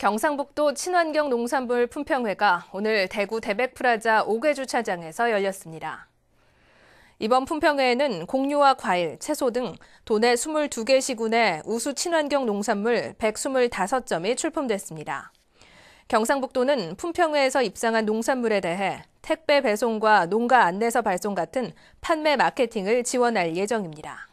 경상북도 친환경 농산물 품평회가 오늘 대구 대백프라자 5개 주차장에서 열렸습니다. 이번 품평회에는 공유와 과일, 채소 등 도내 22개 시군의 우수 친환경 농산물 125점이 출품됐습니다. 경상북도는 품평회에서 입상한 농산물에 대해 택배 배송과 농가 안내서 발송 같은 판매 마케팅을 지원할 예정입니다.